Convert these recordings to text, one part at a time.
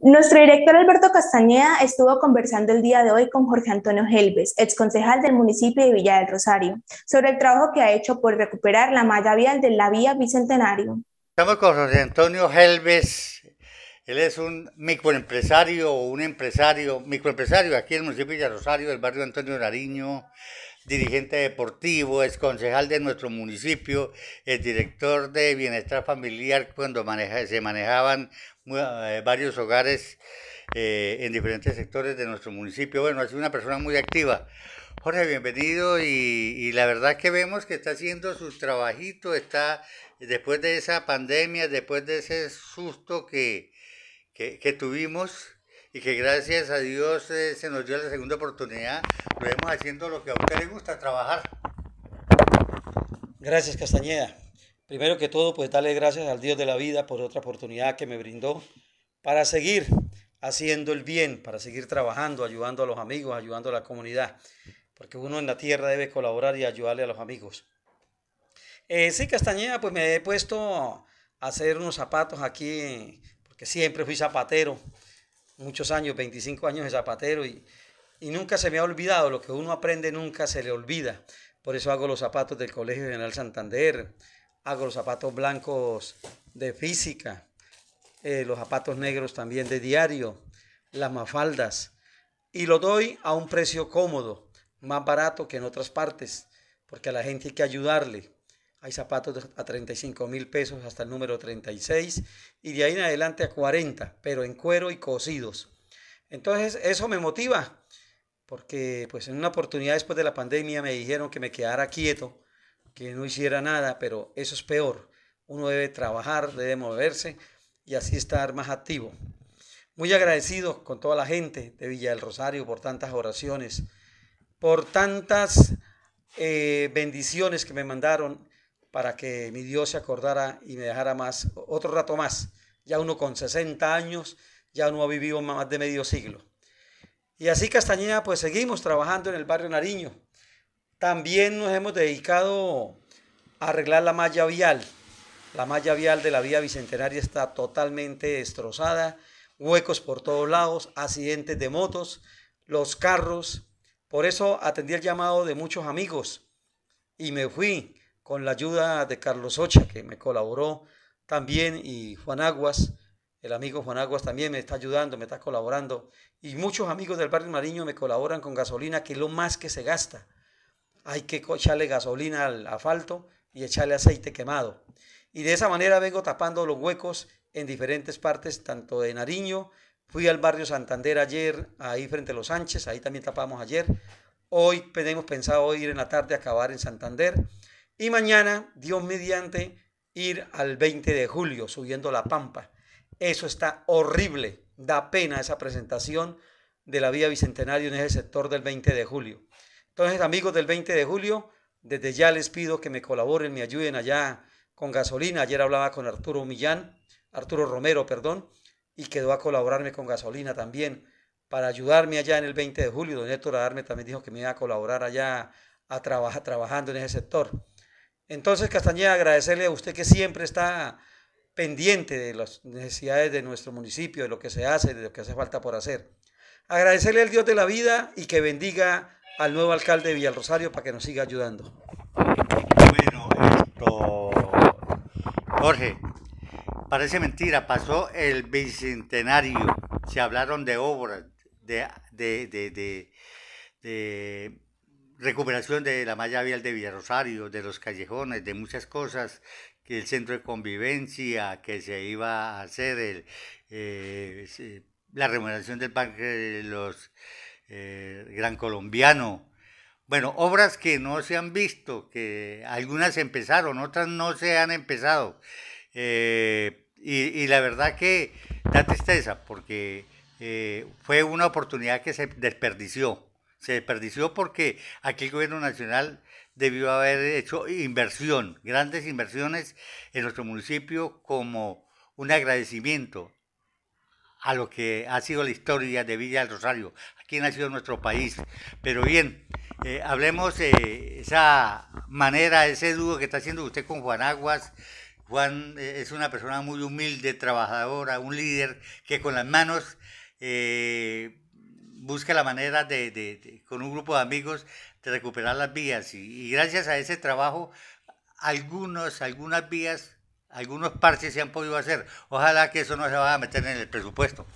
Nuestro director Alberto Castañeda estuvo conversando el día de hoy con Jorge Antonio Helves, concejal del municipio de Villa del Rosario, sobre el trabajo que ha hecho por recuperar la malla vial de la vía Bicentenario. Estamos con Jorge Antonio Helves. Él es un microempresario o un empresario, microempresario aquí en el municipio de Villa Rosario, del barrio Antonio Nariño, dirigente deportivo, ex concejal de nuestro municipio, es director de bienestar familiar cuando se manejaban eh, varios hogares eh, en diferentes sectores de nuestro municipio. Bueno, ha sido una persona muy activa. Jorge, bienvenido y, la verdad que vemos que está haciendo sus trabajitos, está después de esa pandemia, después de ese susto que, tuvimos y que gracias a Dios eh, se nos dio la segunda oportunidad, lo vemos haciendo lo que a usted le gusta, trabajar. Gracias, Castañeda. Primero que todo, pues darle gracias al Dios de la vida por otra oportunidad que me brindó para seguir haciendo el bien, para seguir trabajando, ayudando a los amigos, ayudando a la comunidad. Porque uno en la tierra debe colaborar y ayudarle a los amigos. Eh, sí, Castañeda, pues me he puesto a hacer unos zapatos aquí, porque siempre fui zapatero, muchos años, 25 años de zapatero, y, y nunca se me ha olvidado, lo que uno aprende nunca se le olvida. Por eso hago los zapatos del Colegio General Santander, hago los zapatos blancos de física, eh, los zapatos negros también de diario, las mafaldas, y lo doy a un precio cómodo, más barato que en otras partes, porque a la gente hay que ayudarle. Hay zapatos a 35 mil pesos hasta el número 36 y de ahí en adelante a 40, pero en cuero y cosidos. Entonces eso me motiva, porque pues en una oportunidad después de la pandemia me dijeron que me quedara quieto que no hiciera nada, pero eso es peor. Uno debe trabajar, debe moverse y así estar más activo. Muy agradecido con toda la gente de Villa del Rosario por tantas oraciones, por tantas eh, bendiciones que me mandaron para que mi Dios se acordara y me dejara más, otro rato más. Ya uno con 60 años, ya uno ha vivido más de medio siglo. Y así Castañeda, pues seguimos trabajando en el barrio Nariño también nos hemos dedicado a arreglar la malla vial. La malla vial de la vía bicentenaria está totalmente destrozada, huecos por todos lados, accidentes de motos, los carros. Por eso atendí el llamado de muchos amigos y me fui con la ayuda de Carlos Ocha, que me colaboró también, y Juan Aguas, el amigo Juan Aguas también me está ayudando, me está colaborando. Y muchos amigos del barrio Mariño me colaboran con gasolina, que es lo más que se gasta hay que echarle gasolina al asfalto y echarle aceite quemado. Y de esa manera vengo tapando los huecos en diferentes partes, tanto de Nariño, fui al barrio Santander ayer, ahí frente a Los Sánchez, ahí también tapamos ayer. Hoy tenemos pensado ir en la tarde a acabar en Santander. Y mañana, Dios mediante, ir al 20 de julio subiendo la pampa. Eso está horrible. Da pena esa presentación de la vía Bicentenario en ese sector del 20 de julio. Entonces, amigos del 20 de julio, desde ya les pido que me colaboren, me ayuden allá con gasolina. Ayer hablaba con Arturo Millán, Arturo Romero, perdón, y quedó a colaborarme con gasolina también para ayudarme allá en el 20 de julio. Don Héctor Adarme también dijo que me iba a colaborar allá a trabajar trabajando en ese sector. Entonces, Castañeda, agradecerle a usted que siempre está pendiente de las necesidades de nuestro municipio, de lo que se hace, de lo que hace falta por hacer. Agradecerle al Dios de la vida y que bendiga al nuevo alcalde de Villarrosario para que nos siga ayudando. Bueno, esto, Jorge, parece mentira, pasó el bicentenario, se hablaron de obras, de, recuperación de la malla vial de Villarrosario, de los callejones, de muchas cosas, que el centro de convivencia, que se iba a hacer eh, la remuneración del parque de los eh, gran Colombiano. Bueno, obras que no se han visto, que algunas empezaron, otras no se han empezado. Eh, y, la verdad que da tristeza porque eh, fue una oportunidad que se desperdició. Se desperdició porque aquí el gobierno nacional debió haber hecho inversión, grandes inversiones en nuestro municipio como un agradecimiento a lo que ha sido la historia de Villa del Rosario, aquí sido nuestro país. Pero bien, eh, hablemos de esa manera, ese dúo que está haciendo usted con Juan Aguas. Juan eh, es una persona muy humilde, trabajadora, un líder que con las manos eh, busca la manera de, con un grupo de amigos, de recuperar las vías. y, y gracias a ese trabajo, algunos, algunas vías algunos parches se han podido hacer. Ojalá que eso no se vaya a meter en el presupuesto.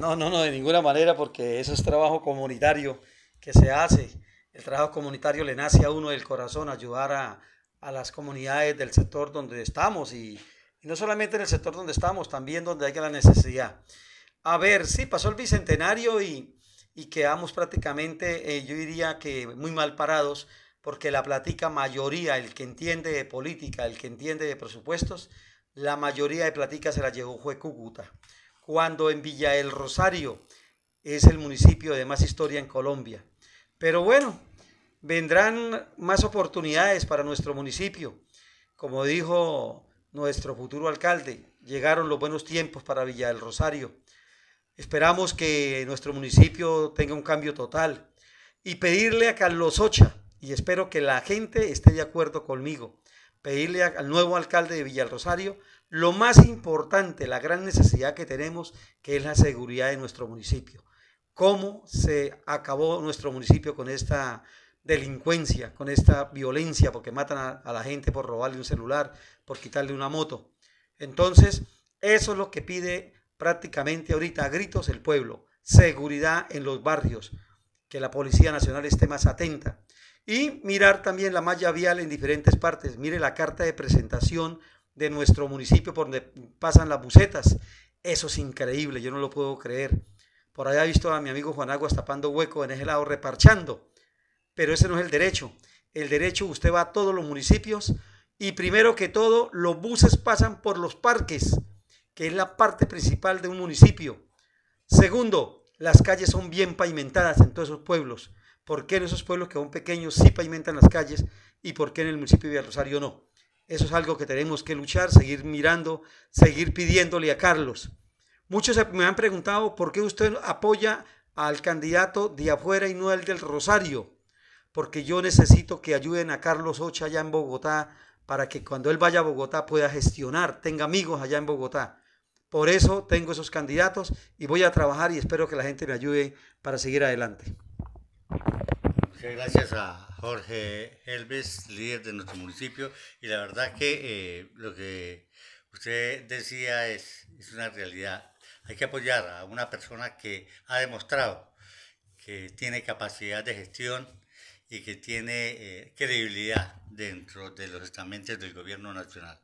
No, no, no, de ninguna manera, porque eso es trabajo comunitario que se hace. El trabajo comunitario le nace a uno del corazón, ayudar a, a las comunidades del sector donde estamos y, no solamente en el sector donde estamos, también donde haya la necesidad. A ver, sí, pasó el bicentenario y, y quedamos prácticamente, eh, yo diría que muy mal parados porque la platica mayoría, el que entiende de política, el que entiende de presupuestos, la mayoría de pláticas se la llevó fue Cúcuta. Cuando en Villa del Rosario es el municipio de más historia en Colombia. Pero bueno, vendrán más oportunidades para nuestro municipio. Como dijo nuestro futuro alcalde, llegaron los buenos tiempos para Villa del Rosario. Esperamos que nuestro municipio tenga un cambio total y pedirle a Carlos Ocha y espero que la gente esté de acuerdo conmigo. Pedirle al nuevo alcalde de rosario lo más importante, la gran necesidad que tenemos, que es la seguridad de nuestro municipio. ¿Cómo se acabó nuestro municipio con esta delincuencia, con esta violencia, porque matan a la gente por robarle un celular, por quitarle una moto? Entonces, eso es lo que pide prácticamente ahorita a gritos el pueblo. Seguridad en los barrios, que la Policía Nacional esté más atenta, y mirar también la malla vial en diferentes partes. Mire la carta de presentación de nuestro municipio por donde pasan las busetas. Eso es increíble, yo no lo puedo creer. Por allá he visto a mi amigo Juan Aguas tapando hueco en ese lado, reparchando. Pero ese no es el derecho. El derecho, usted va a todos los municipios y primero que todo, los buses pasan por los parques, que es la parte principal de un municipio. Segundo, las calles son bien pavimentadas en todos esos pueblos. ¿Por qué en esos pueblos que aún pequeños sí pavimentan las calles y por qué en el municipio de Rosario no? Eso es algo que tenemos que luchar, seguir mirando, seguir pidiéndole a Carlos. Muchos me han preguntado por qué usted apoya al candidato de afuera y no al del Rosario. Porque yo necesito que ayuden a Carlos Ocha allá en Bogotá para que cuando él vaya a Bogotá pueda gestionar, tenga amigos allá en Bogotá. Por eso tengo esos candidatos y voy a trabajar y espero que la gente me ayude para seguir adelante. Muchas gracias a Jorge Elves, líder de nuestro municipio. Y la verdad que eh, lo que usted decía es, una realidad. Hay que apoyar a una persona que ha demostrado que tiene capacidad de gestión y que tiene eh, credibilidad dentro de los estamentos del gobierno nacional.